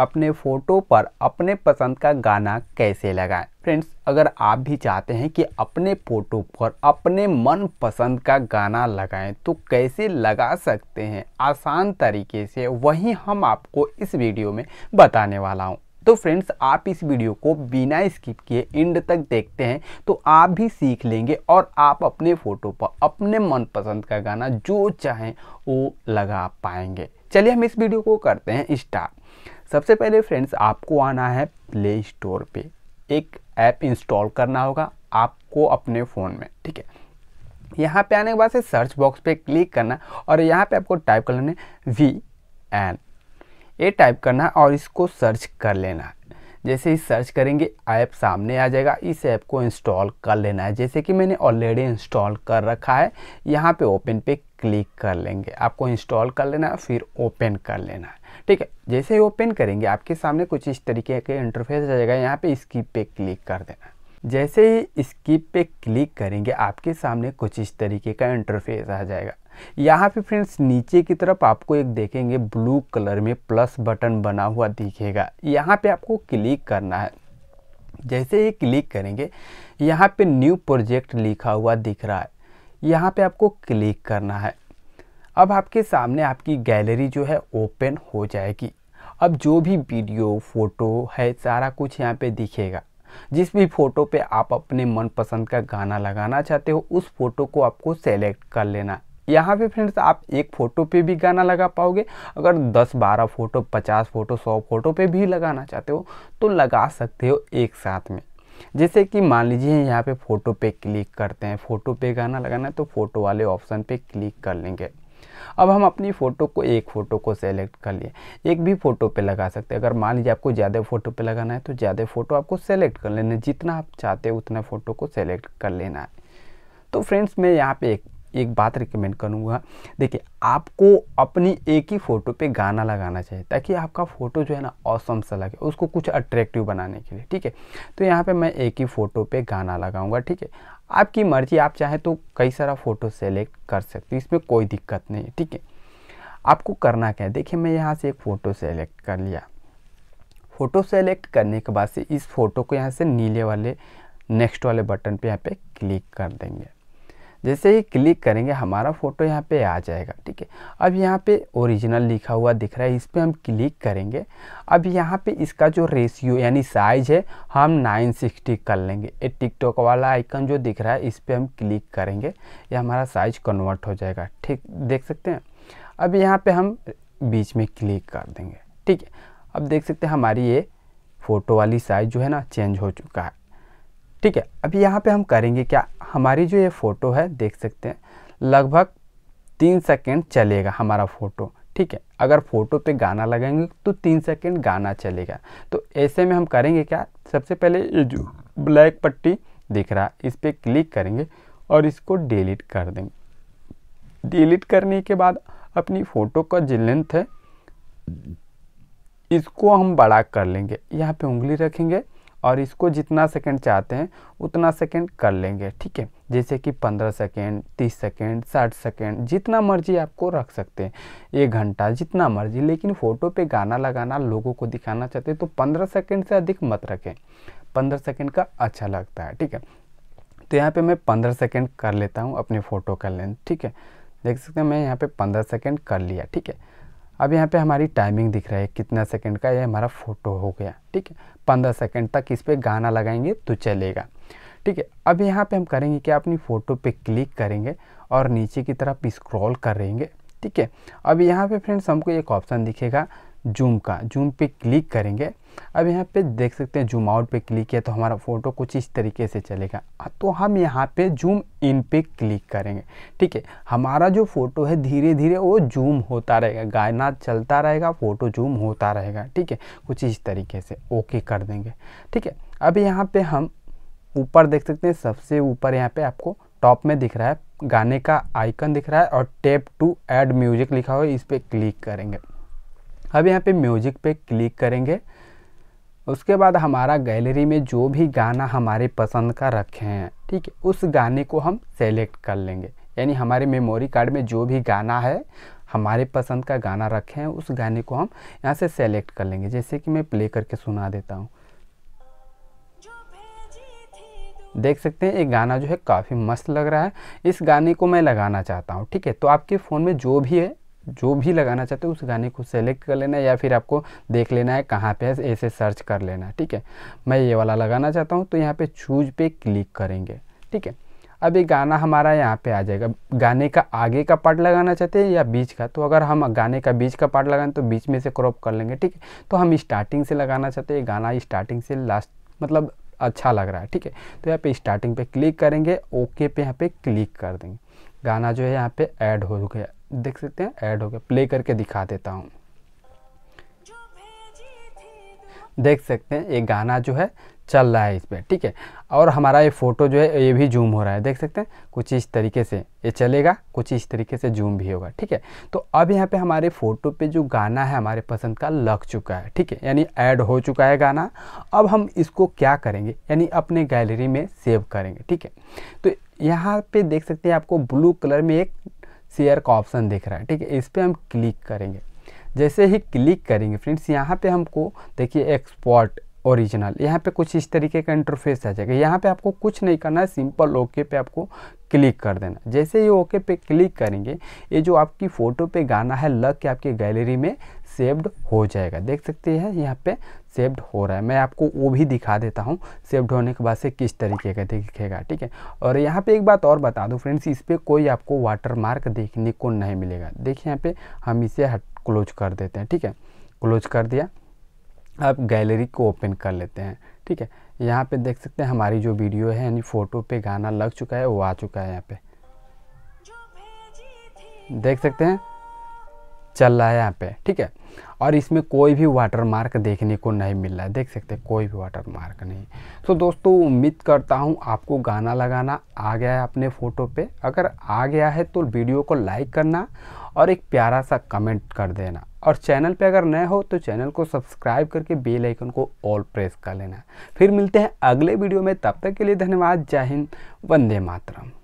अपने फ़ोटो पर अपने पसंद का गाना कैसे लगाएं फ्रेंड्स अगर आप भी चाहते हैं कि अपने फ़ोटो पर अपने मन पसंद का गाना लगाएं तो कैसे लगा सकते हैं आसान तरीके से वही हम आपको इस वीडियो में बताने वाला हूँ तो फ्रेंड्स आप इस वीडियो को बिना स्किप किए एंड तक देखते हैं तो आप भी सीख लेंगे और आप अपने फ़ोटो पर अपने मनपसंद का गाना जो चाहें वो लगा पाएंगे चलिए हम इस वीडियो को करते हैं स्टार्ट सबसे पहले फ्रेंड्स आपको आना है प्ले स्टोर पे एक ऐप इंस्टॉल करना होगा आपको अपने फ़ोन में ठीक है यहाँ पे आने के बाद से सर्च बॉक्स पे क्लिक करना और यहाँ पे आपको टाइप कर लेना है वी एन ये टाइप करना और इसको सर्च कर लेना है जैसे ही सर्च करेंगे ऐप सामने आ जाएगा इस ऐप को इंस्टॉल कर लेना है जैसे कि मैंने ऑलरेडी इंस्टॉल कर रखा है यहाँ पे ओपन पे क्लिक कर लेंगे आपको इंस्टॉल कर लेना है फिर ओपन कर लेना है ठीक है जैसे ही ओपन करेंगे आपके सामने कुछ इस तरीके के इंटरफेस आ जाएगा यहाँ पे स्किप पे क्लिक कर देना जैसे ही स्किप पे क्लिक करेंगे आपके सामने कुछ इस तरीके का इंटरफेस आ जाएगा यहाँ पे फ्रेंड्स नीचे की तरफ आपको एक देखेंगे ब्लू कलर में प्लस बटन बना हुआ दिखेगा यहाँ पे आपको क्लिक करना है जैसे ही क्लिक करेंगे यहाँ पे न्यू प्रोजेक्ट लिखा हुआ दिख रहा है यहाँ पे आपको क्लिक करना है अब आपके सामने आपकी गैलरी जो है ओपन हो जाएगी अब जो भी वीडियो फ़ोटो है सारा कुछ यहाँ पे दिखेगा जिस भी फ़ोटो पे आप अपने मनपसंद का गाना लगाना चाहते हो उस फ़ोटो को आपको सेलेक्ट कर लेना यहाँ पे फ्रेंड्स आप एक फ़ोटो पे भी गाना लगा पाओगे अगर 10 12 फ़ोटो 50 फ़ोटो 100 फ़ोटो पे भी लगाना चाहते हो तो लगा सकते हो एक साथ में जैसे कि मान लीजिए यहाँ पे फ़ोटो पे क्लिक करते हैं फ़ोटो पे गाना लगाना है तो फ़ोटो वाले ऑप्शन पे क्लिक कर लेंगे अब हम अपनी फ़ोटो को एक फ़ोटो को सेलेक्ट कर लिए एक भी फ़ोटो पे लगा सकते हैं अगर मान लीजिए आपको ज़्यादा फ़ोटो पे लगाना है तो ज़्यादा फ़ोटो आपको सेलेक्ट कर लेना है जितना आप चाहते हैं उतना फ़ोटो को सेलेक्ट कर लेना है तो फ्रेंड्स मैं यहाँ पे एक एक बात रिकमेंड करूँगा देखिए आपको अपनी एक ही फ़ोटो पे गाना लगाना चाहिए ताकि आपका फ़ोटो जो है ना औसम सा लगे उसको कुछ अट्रैक्टिव बनाने के लिए ठीक है तो यहाँ पे मैं एक ही फ़ोटो पे गाना लगाऊंगा ठीक है आपकी मर्ज़ी आप चाहे तो कई सारा फ़ोटो सेलेक्ट कर सकते हो इसमें कोई दिक्कत नहीं है ठीक है आपको करना क्या है देखिए मैं यहाँ से एक फ़ोटो सेलेक्ट कर लिया फ़ोटो सेलेक्ट करने के बाद से इस फ़ोटो को यहाँ से नीले वाले नेक्स्ट वाले बटन पे यहाँ पे क्लिक कर देंगे जैसे ही क्लिक करेंगे हमारा फ़ोटो यहाँ पे आ जाएगा ठीक है अब यहाँ पे ओरिजिनल लिखा हुआ दिख रहा है इस पर हम क्लिक करेंगे अब यहाँ पे इसका जो रेशियो यानी साइज़ है हम 960 कर लेंगे ये टिकटॉक वाला आइकन जो दिख रहा है इस पर हम क्लिक करेंगे ये हमारा साइज कन्वर्ट हो जाएगा ठीक देख सकते हैं अब यहाँ पर हम बीच में क्लिक कर देंगे ठीक है अब देख सकते हैं हमारी ये फ़ोटो वाली साइज़ जो है ना चेंज हो चुका है ठीक है अब यहाँ पे हम करेंगे क्या हमारी जो ये फ़ोटो है देख सकते हैं लगभग तीन सेकेंड चलेगा हमारा फ़ोटो ठीक है अगर फ़ोटो पे गाना लगाएंगे तो तीन सेकेंड गाना चलेगा तो ऐसे में हम करेंगे क्या सबसे पहले ये जो ब्लैक पट्टी दिख रहा है इस पर क्लिक करेंगे और इसको डिलीट कर देंगे डिलीट करने के बाद अपनी फ़ोटो का जो लेंथ है इसको हम बड़ा कर लेंगे यहाँ पे उंगली रखेंगे और इसको जितना सेकंड चाहते हैं उतना सेकंड कर लेंगे ठीक है जैसे कि 15 सेकंड 30 सेकंड 60 सेकंड जितना मर्जी आपको रख सकते हैं एक घंटा जितना मर्जी लेकिन फ़ोटो पे गाना लगाना लोगों को दिखाना चाहते हैं तो 15 सेकंड से अधिक मत रखें 15 सेकंड का अच्छा लगता है ठीक है तो यहाँ पर मैं पंद्रह सेकेंड कर लेता हूँ अपने फ़ोटो का लेंथ ठीक है देख सकते हैं मैं यहाँ पर पंद्रह सेकेंड कर लिया ठीक है अब यहाँ पे हमारी टाइमिंग दिख रहा है कितना सेकंड का ये हमारा फ़ोटो हो गया ठीक है पंद्रह सेकंड तक इस पर गाना लगाएंगे तो चलेगा ठीक है अब यहाँ पे हम करेंगे कि अपनी फ़ोटो पे क्लिक करेंगे और नीचे की तरफ स्क्रॉल करेंगे ठीक है अब यहाँ पे फ्रेंड्स हमको एक ऑप्शन दिखेगा जूम का जूम पे क्लिक करेंगे अब यहाँ पे देख सकते हैं जूम आउट पे क्लिक किया तो हमारा फ़ोटो कुछ इस तरीके से चलेगा तो हम यहाँ पे जूम इन पे क्लिक करेंगे ठीक है हमारा जो फ़ोटो है धीरे धीरे वो जूम होता रहेगा गाना चलता रहेगा फ़ोटो जूम होता रहेगा ठीक है कुछ इस तरीके से ओके कर देंगे ठीक है अब यहाँ पर हम ऊपर देख सकते हैं सबसे ऊपर यहाँ पर आपको टॉप में दिख रहा है गाने का आइकन दिख रहा है और टेप टू एड म्यूजिक लिखा हुआ है इस पर क्लिक करेंगे अब यहाँ पे म्यूजिक पे क्लिक करेंगे उसके बाद हमारा गैलरी में जो भी गाना हमारे पसंद का रखे हैं ठीक है उस गाने को हम सेलेक्ट कर लेंगे यानी हमारे मेमोरी कार्ड में जो भी गाना है हमारे पसंद का गाना रखे हैं उस गाने को हम यहाँ से सेलेक्ट कर लेंगे जैसे कि मैं प्ले करके सुना देता हूँ देख सकते हैं ये गाना जो है काफ़ी मस्त लग रहा है इस गाने को मैं लगाना चाहता हूँ ठीक है तो आपके फ़ोन में जो भी है जो भी लगाना चाहते हो उस गाने को सेलेक्ट कर लेना है या फिर आपको देख लेना है कहाँ पे है ऐसे सर्च कर लेना है ठीक है मैं ये वाला लगाना चाहता हूँ तो यहाँ पे चूज पे क्लिक करेंगे ठीक है अब ये गाना हमारा यहाँ पे आ जाएगा गाने का आगे का पार्ट लगाना चाहते हैं या बीच का तो अगर हम गाने का बीच का पार्ट लगाएं तो बीच में से क्रॉप कर लेंगे ठीक है तो हम स्टार्टिंग से लगाना चाहते हैं गाना स्टार्टिंग से लास्ट मतलब अच्छा लग रहा है ठीक है तो यहाँ पे स्टार्टिंग पे क्लिक करेंगे ओके पे यहाँ पे क्लिक कर देंगे गाना जो है यहाँ पे ऐड हो गया देख सकते हैं ऐड हो गया प्ले करके दिखा देता हूँ देख सकते हैं ये गाना जो है चल रहा है इस पर ठीक है और हमारा ये फ़ोटो जो है ये भी जूम हो रहा है देख सकते हैं कुछ इस तरीके से ये चलेगा कुछ इस तरीके से जूम भी होगा ठीक है तो अब यहाँ पे हमारे फ़ोटो पे जो गाना है हमारे पसंद का लग चुका है ठीक है यानी ऐड हो चुका है गाना अब हम इसको क्या करेंगे यानी अपने गैलरी में सेव करेंगे ठीक है तो यहाँ पे देख सकते हैं आपको ब्लू कलर में एक शेयर का ऑप्शन दिख रहा है ठीक है इस पर हम क्लिक करेंगे जैसे ही क्लिक करेंगे फ्रेंड्स यहाँ पे हमको देखिए एक्सपोर्ट ओरिजिनल यहाँ पे कुछ इस तरीके का इंटरफेस आ जाएगा यहाँ पे आपको कुछ नहीं करना है सिंपल ओके पे आपको क्लिक कर देना जैसे ही ओके पे क्लिक करेंगे ये जो आपकी फ़ोटो पे गाना है लग के आपके गैलरी में सेव्ड हो जाएगा देख सकते हैं यहाँ पे सेव्ड हो रहा है मैं आपको वो भी दिखा देता हूँ सेव्ड होने के बाद से किस तरीके का दिखेगा ठीक है और यहाँ पे एक बात और बता दूँ फ्रेंड्स इस पर कोई आपको वाटर मार्क देखने को नहीं मिलेगा देखिए यहाँ पे हम इसे हट क्लोज कर देते हैं ठीक है क्लोज कर दिया आप गैलरी को ओपन कर लेते हैं ठीक है यहाँ पे देख सकते हैं हमारी जो वीडियो है यानी फ़ोटो पे गाना लग चुका है वो आ चुका है यहाँ पे देख सकते हैं चल रहा है यहाँ पे ठीक है और इसमें कोई भी वाटर मार्क देखने को नहीं मिल रहा है देख सकते हैं कोई भी वाटर मार्क नहीं तो दोस्तों उम्मीद करता हूँ आपको गाना लगाना आ गया है अपने फ़ोटो पे अगर आ गया है तो वीडियो को लाइक करना और एक प्यारा सा कमेंट कर देना और चैनल पे अगर नए हो तो चैनल को सब्सक्राइब करके बेल आइकन को ऑल प्रेस कर लेना फिर मिलते हैं अगले वीडियो में तब तक के लिए धन्यवाद जय हिंद वंदे मातरम